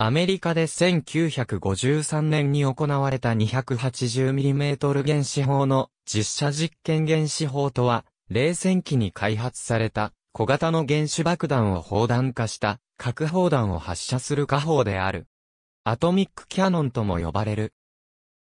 アメリカで1953年に行われた 280mm 原子砲の実写実験原子砲とは、冷戦期に開発された小型の原子爆弾を砲弾化した核砲弾を発射する火砲である。アトミックキャノンとも呼ばれる。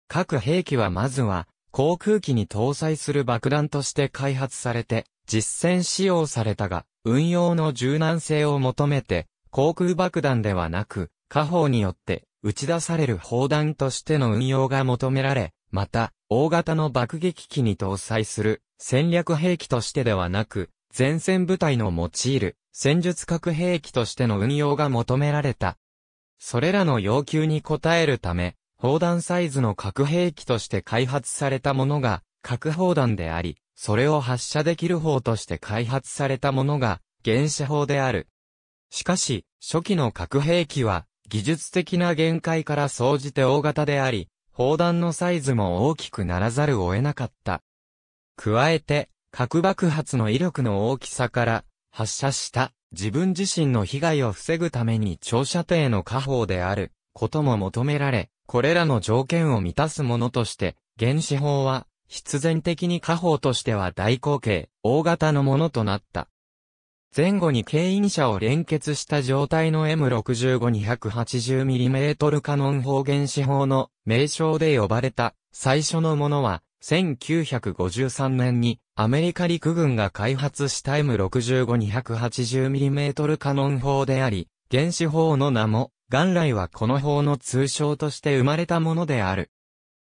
核兵器はまずは航空機に搭載する爆弾として開発されて実戦使用されたが運用の柔軟性を求めて航空爆弾ではなく家宝によって打ち出される砲弾としての運用が求められ、また、大型の爆撃機に搭載する戦略兵器としてではなく、前線部隊の用いる戦術核兵器としての運用が求められた。それらの要求に応えるため、砲弾サイズの核兵器として開発されたものが核砲弾であり、それを発射できる砲として開発されたものが原子砲である。しかし、初期の核兵器は技術的な限界から総じて大型であり、砲弾のサイズも大きくならざるを得なかった。加えて、核爆発の威力の大きさから、発射した自分自身の被害を防ぐために長射程の火砲であることも求められ、これらの条件を満たすものとして、原子砲は必然的に火砲としては大口径、大型のものとなった。前後に牽引車を連結した状態の M65-280mm カノン砲原子砲の名称で呼ばれた最初のものは1953年にアメリカ陸軍が開発した M65-280mm カノン砲であり、原子砲の名も元来はこの砲の通称として生まれたものである。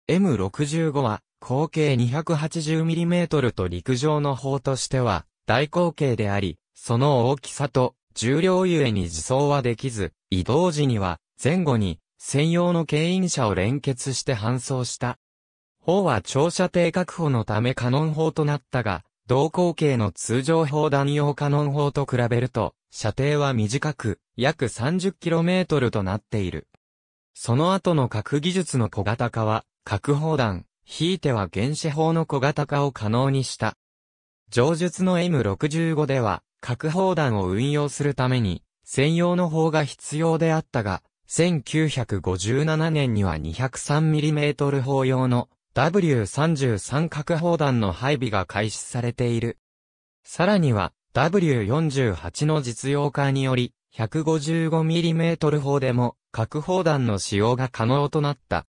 M65 は口径 280mm と陸上の砲としては大口径であり、その大きさと重量ゆえに自走はできず、移動時には前後に専用の牽引車を連結して搬送した。砲は長射程確保のためカノン砲となったが、同口径の通常砲弾用カノン砲と比べると、射程は短く、約 30km となっている。その後の核技術の小型化は、核砲弾、ひいては原子砲の小型化を可能にした。上述の M65 では、核砲弾を運用するために、専用の砲が必要であったが、1957年には 203mm 砲用の W33 核砲弾の配備が開始されている。さらには W48 の実用化により 155mm 砲でも核砲弾の使用が可能となった。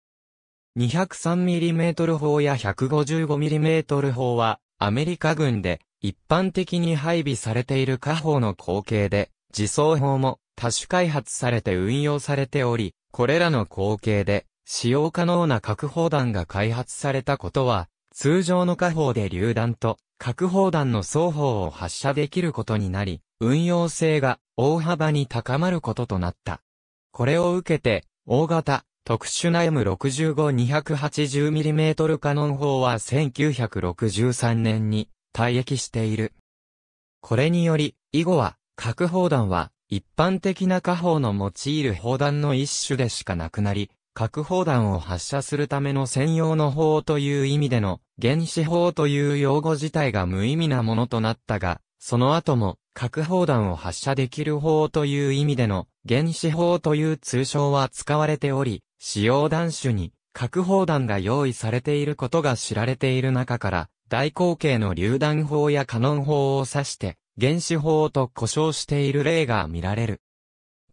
203mm 砲や 155mm 砲はアメリカ軍で一般的に配備されている火砲の後継で、自走砲も多種開発されて運用されており、これらの後継で、使用可能な核砲弾が開発されたことは、通常の火砲で榴弾と核砲弾の双方を発射できることになり、運用性が大幅に高まることとなった。これを受けて、大型、特殊な M65-280mm カノン砲は1963年に退役している。これにより、以後は、核砲弾は、一般的な家砲の用いる砲弾の一種でしかなくなり、核砲弾を発射するための専用の砲という意味での原子砲という用語自体が無意味なものとなったが、その後も核砲弾を発射できる砲という意味での原子砲という通称は使われており、使用弾種に核砲弾が用意されていることが知られている中から、大口径の榴弾砲やカノン砲を指して、原子砲と呼称している例が見られる。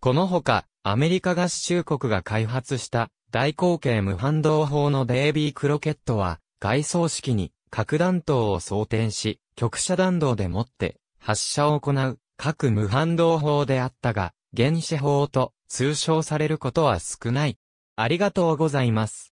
このほか、アメリカ合衆国が開発した大口径無反動砲のデービークロケットは、外装式に核弾頭を装填し、局射弾道でもって発射を行う核無反動砲であったが、原子砲と通称されることは少ない。ありがとうございます。